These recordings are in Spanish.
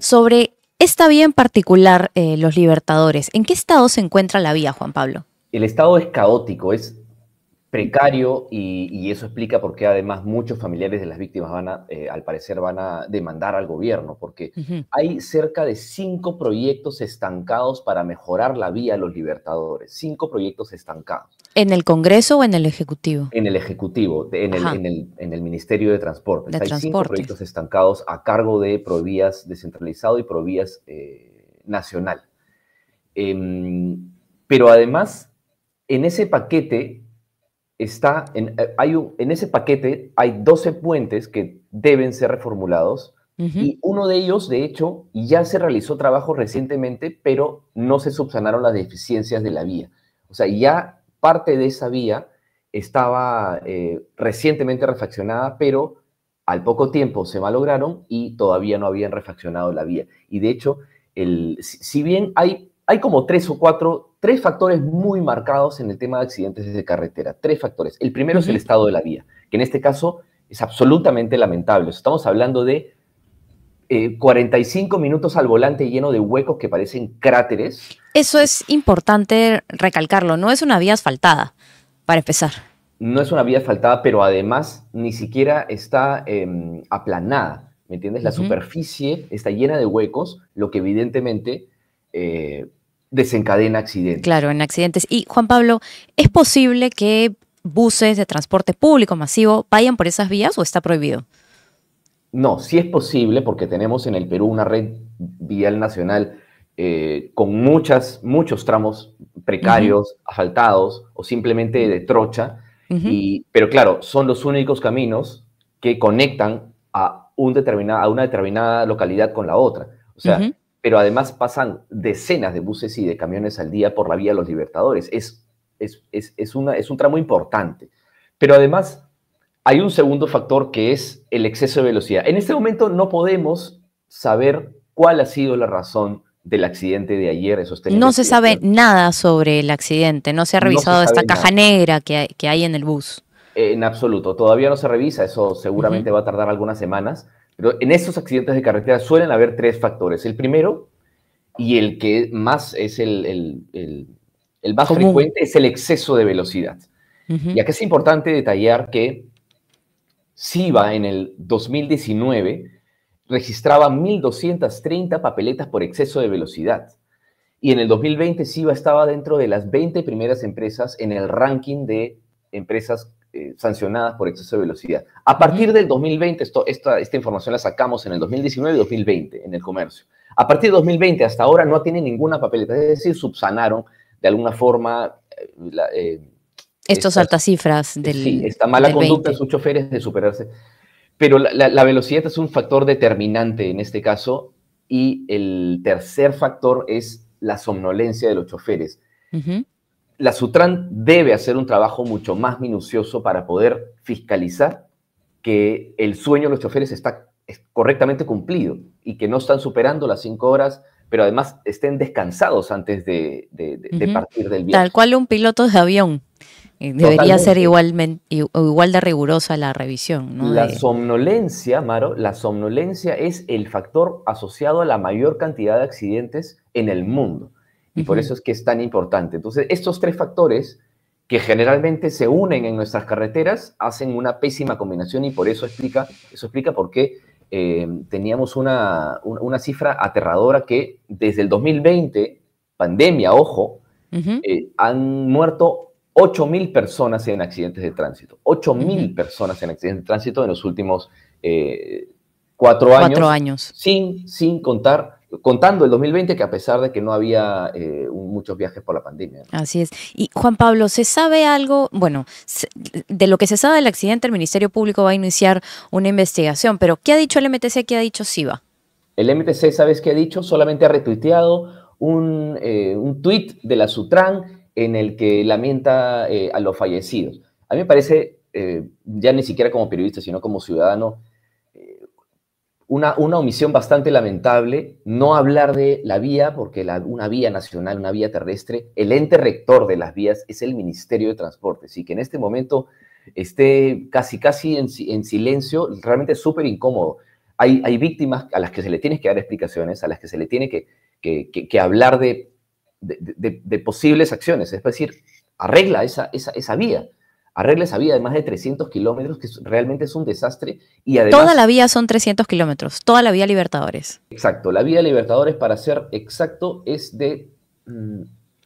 sobre esta vía en particular, eh, los libertadores. ¿En qué estado se encuentra la vía, Juan Pablo? El estado es caótico, es precario y, eso explica por qué además muchos familiares de las víctimas van a, eh, al parecer, van a demandar al gobierno, porque hay cerca de cinco proyectos estancados para mejorar la vía a los libertadores, cinco proyectos estancados. ¿En el Congreso o en el Ejecutivo? En el Ejecutivo, en, el, Ministerio de Transporte. hay cinco proyectos estancados a cargo de Provías descentralizado y Provías eh, nacional. Em, pero además, en ese paquete está en, eh, hay un, en ese paquete hay 12 puentes que deben ser reformulados y uno de ellos, de hecho, ya se realizó trabajo recientemente, pero no se subsanaron las deficiencias de la vía. O sea, ya parte de esa vía estaba eh, recientemente refaccionada, pero al poco tiempo se malograron y todavía no habían refaccionado la vía. Y de hecho, el, si, bien hay, hay como tres o cuatro tres factores muy marcados en el tema de accidentes de carretera. Tres factores. El primero es el estado de la vía, que en este caso es absolutamente lamentable. Estamos hablando de 45 eh, minutos al volante lleno de huecos que parecen cráteres. Eso es importante recalcarlo. No es una vía asfaltada, para empezar. No es una vía asfaltada, pero además ni siquiera está em, aplanada. ¿Me entiendes? La superficie está llena de huecos, lo que evidentemente eh, desencadena accidentes. Claro, en accidentes. Y Juan Pablo, ¿es posible que buses de transporte público masivo vayan por esas vías o está prohibido? No, sí es posible porque tenemos en el Perú una red vial nacional eh, con muchas, muchos tramos precarios, asfaltados o simplemente de trocha. y, pero claro, son los únicos caminos que conectan a, un determinada, a una determinada localidad con la otra. O sea, pero además pasan decenas de buses y de camiones al día por la vía los Libertadores. Es, es, es, es, es un tramo importante. Pero además hay un segundo factor que es el exceso de velocidad. En este momento no podemos saber cuál ha sido la razón del accidente de ayer. no se sabe nada sobre el accidente, no se ha revisado esta caja negra que hay, que hay en el bus. En absoluto, todavía no se revisa, eso seguramente va a tardar algunas semanas. Pero en estos accidentes de carretera suelen haber tres factores. El primero, y el que más es el, más frecuente, es el exceso de velocidad. Y acá es importante detallar que SIVA en el 2019 registraba 1.230 papeletas por exceso de velocidad. Y en el 2020 SIVA estaba dentro de las 20 primeras empresas en el ranking de empresas eh, sancionadas por exceso de velocidad. A partir del 2020, esta, esta información la sacamos en el 2019 y 2020 en el comercio. A partir de 2020 hasta ahora no tiene ninguna papeleta, es decir, subsanaron de alguna forma eh, eh, estas altas cifras del. Sí, esta mala conducta de sus choferes de superarse. Pero la, velocidad es un factor determinante en este caso. Y el tercer factor es la somnolencia de los choferes la Sutran debe hacer un trabajo mucho más minucioso para poder fiscalizar que el sueño de los choferes está correctamente cumplido y que no están superando las cinco horas, pero además estén descansados antes de, partir del viaje. Tal cual un piloto de avión. Eh, debería ser igualmente, igual de rigurosa la revisión. La somnolencia, Maro, la somnolencia es el factor asociado a la mayor cantidad de accidentes en el mundo. Y por eso es que es tan importante. Entonces, estos tres factores que generalmente se unen en nuestras carreteras hacen una pésima combinación y por eso explica, eso explica por qué eh, teníamos una, cifra aterradora que desde el 2020, pandemia, ojo, eh, han muerto 8.000 personas en accidentes de tránsito. 8.000 personas en accidentes de tránsito en los últimos eh, cuatro, cuatro años. años. Sin, sin contar contando el 2020 que a pesar de que no había eh, muchos viajes por la pandemia. Así es. Y Juan Pablo, ¿se sabe algo? Bueno, de lo que se sabe del accidente, el Ministerio Público va a iniciar una investigación, pero ¿qué ha dicho el MTC? ¿Qué ha dicho SIVA? El MTC, ¿sabes qué ha dicho? Solamente ha retuiteado eh, un, tuit de la Sutran en el que lamenta eh, a los fallecidos. A mí me parece, ya ni siquiera como periodista, sino como ciudadano, una, omisión bastante lamentable, no hablar de la vía, porque una vía nacional, una vía terrestre, el ente rector de las vías es el Ministerio de Transportes y que en este momento esté casi, casi en, silencio, realmente es súper incómodo. Hay, víctimas a las que se le tiene que dar explicaciones, a las que se le tiene que, que, hablar de, posibles acciones, es decir, arregla esa vía. Arregle esa vía de más de 300 kilómetros, que realmente es un desastre. Y además, toda la vía son 300 kilómetros, toda la vía Libertadores. Exacto, la vía Libertadores, para ser exacto, es de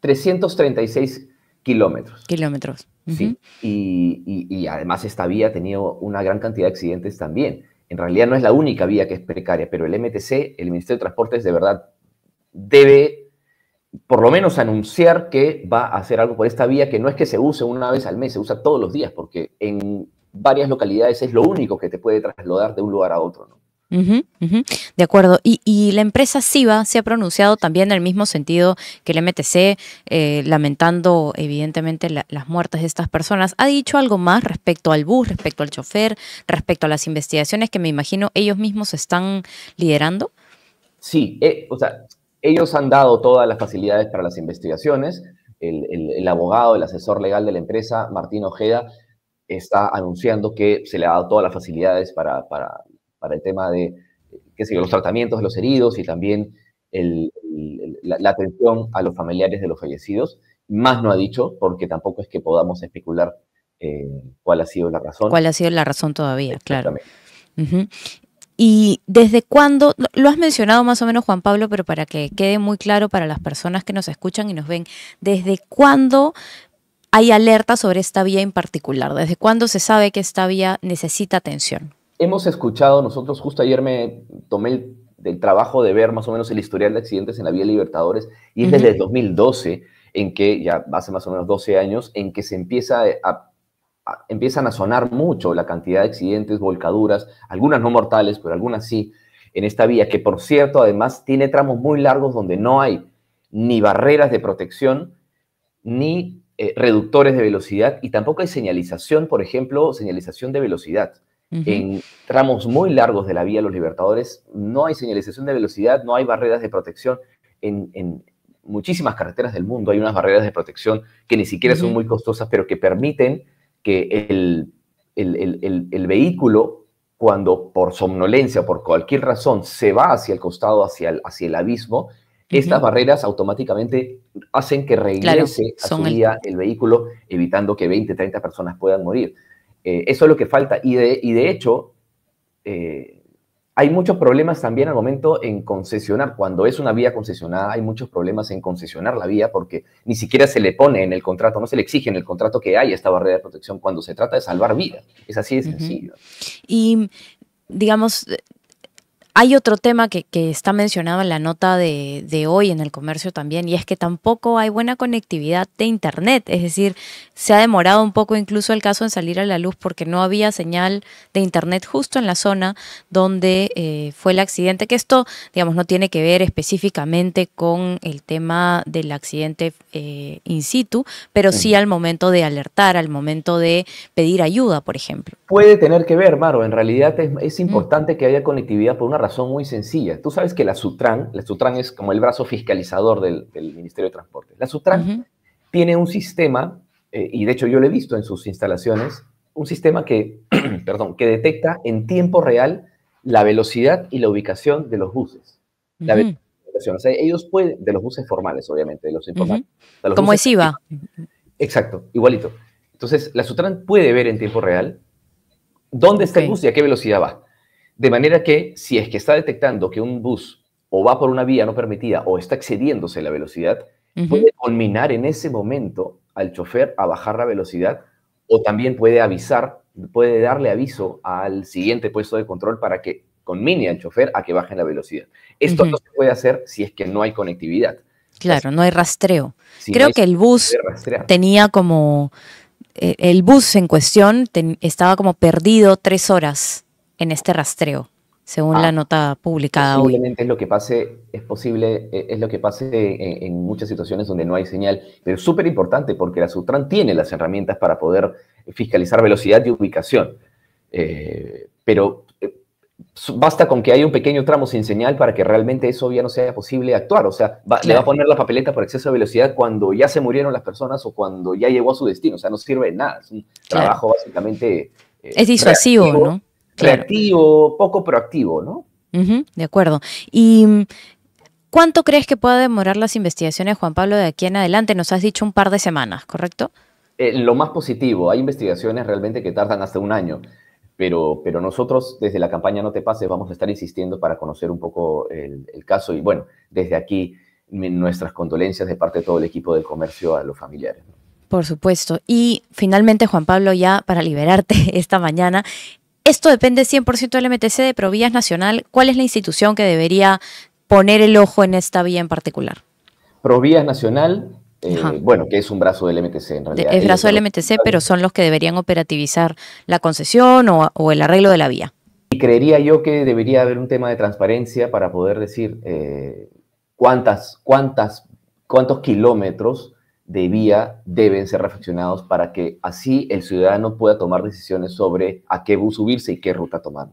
336 mm, kilómetros. Kilómetros. Sí, y, y además esta vía ha tenido una gran cantidad de accidentes también. En realidad no es la única vía que es precaria, pero el MTC, el Ministerio de Transportes, de verdad debe por lo menos anunciar que va a hacer algo por esta vía, que no es que se use una vez al mes, se usa todos los días, porque en varias localidades es lo único que te puede trasladar de un lugar a otro. ¿no? De acuerdo. Y, la empresa SIVA se ha pronunciado también en el mismo sentido que el MTC, eh, lamentando evidentemente las muertes de estas personas. ¿Ha dicho algo más respecto al bus, respecto al chofer, respecto a las investigaciones que me imagino ellos mismos están liderando? Sí, eh, o sea, ellos han dado todas las facilidades para las investigaciones. El, abogado, el asesor legal de la empresa, Martín Ojeda, está anunciando que se le ha dado todas las facilidades para, el tema de los tratamientos de los heridos y también la, atención a los familiares de los fallecidos. Más no ha dicho, porque tampoco es que podamos especular eh, cuál ha sido la razón. ¿Cuál ha sido la razón todavía? Claro. ¿Y desde cuándo? Lo has mencionado más o menos, Juan Pablo, pero para que quede muy claro para las personas que nos escuchan y nos ven, ¿desde cuándo hay alerta sobre esta vía en particular? ¿Desde cuándo se sabe que esta vía necesita atención? Hemos escuchado, nosotros justo ayer me tomé el, trabajo de ver más o menos el historial de accidentes en la vía Libertadores y es desde 2012 en que ya hace más o menos 12 años, en que se empieza a empiezan a sonar mucho la cantidad de accidentes, volcaduras, algunas no mortales, pero algunas sí, en esta vía, que por cierto además tiene tramos muy largos donde no hay ni barreras de protección, ni eh, reductores de velocidad, y tampoco hay señalización, por ejemplo, señalización de velocidad. En tramos muy largos de la vía Los Libertadores no hay señalización de velocidad, no hay barreras de protección. En, muchísimas carreteras del mundo hay unas barreras de protección que ni siquiera son muy costosas, pero que permiten que el, el, vehículo, cuando por somnolencia, por cualquier razón, se va hacia el costado, hacia el, hacia el abismo, estas barreras automáticamente hacen que regrese a su el... vehículo, evitando que 20, 30 personas puedan morir. Eh, eso es lo que falta. Y de, y de hecho, eh, hay muchos problemas también al momento en concesionar. Cuando es una vía concesionada, hay muchos problemas en concesionar la vía porque ni siquiera se le pone en el contrato, no se le exige en el contrato que haya esta barrera de protección cuando se trata de salvar vida. Es así de sencillo. Y, digamos, hay otro tema que, está mencionado en la nota de, hoy en el comercio también, y es que tampoco hay buena conectividad de Internet. Es decir, se ha demorado un poco incluso el caso en salir a la luz porque no había señal de Internet justo en la zona donde eh, fue el accidente, que esto, digamos, no tiene que ver específicamente con el tema del accidente eh, in situ, pero sí al momento de alertar, al momento de pedir ayuda, por ejemplo. Puede tener que ver, Maro. En realidad es, importante que haya conectividad por una razón muy sencilla. Tú sabes que la SUTRAN, la SUTRAN es como el brazo fiscalizador del, Ministerio de Transporte. La SUTRAN tiene un sistema, eh, y de hecho yo lo he visto en sus instalaciones, un sistema que, perdón, que detecta en tiempo real la velocidad y la ubicación de los buses. ellos pueden, de los buses formales, obviamente, de los informales. Como es IVA. Exacto, igualito. Entonces, la SUTRAN puede ver en tiempo real dónde está el bus y a qué velocidad va. De manera que si es que está detectando que un bus o va por una vía no permitida o está excediéndose la velocidad, puede culminar en ese momento al chofer a bajar la velocidad o también puede avisar, puede darle aviso al siguiente puesto de control para que conmine al chofer a que baje la velocidad. Esto no se puede hacer si es que no hay conectividad. Claro, no hay rastreo. Creo que el bus tenía como, eh, el bus en cuestión estaba como perdido tres horas en este rastreo, según ah, la nota publicada hoy. es lo que pase, es posible, eh, es lo que pase en, muchas situaciones donde no hay señal, pero es súper importante porque la Sutran tiene las herramientas para poder fiscalizar velocidad y ubicación, eh, pero eh, basta con que haya un pequeño tramo sin señal para que realmente eso ya no sea posible actuar. O sea, le va a poner la papeleta por exceso de velocidad cuando ya se murieron las personas o cuando ya llegó a su destino. O sea, no sirve de nada. Es un trabajo básicamente. es disuasivo, ¿no? Creativo, poco proactivo, ¿no? de acuerdo. Y mm, ¿Cuánto crees que pueda demorar las investigaciones, Juan Pablo, de aquí en adelante? Nos has dicho un par de semanas, ¿correcto? Eh, lo más positivo, hay investigaciones realmente que tardan hasta un año, pero, pero nosotros desde la campaña No Te Pases vamos a estar insistiendo para conocer un poco el, caso y bueno, desde aquí nuestras condolencias de parte de todo el equipo del comercio a los familiares. Por supuesto. Y finalmente, Juan Pablo, ya para liberarte esta mañana, esto depende 100% del MTC de Provías Nacional. ¿Cuál es la institución que debería poner el ojo en esta vía en particular? Provías Nacional, eh, bueno, que es un brazo del MTC en realidad. Es brazo del MTC, pero son los que deberían operativizar la concesión o, el arreglo de la vía. Y creería yo que debería haber un tema de transparencia para poder decir eh, cuántas, cuántas, cuántos kilómetros vía deben ser reflexionados para que así el ciudadano pueda tomar decisiones sobre a qué bus subirse y qué ruta tomar.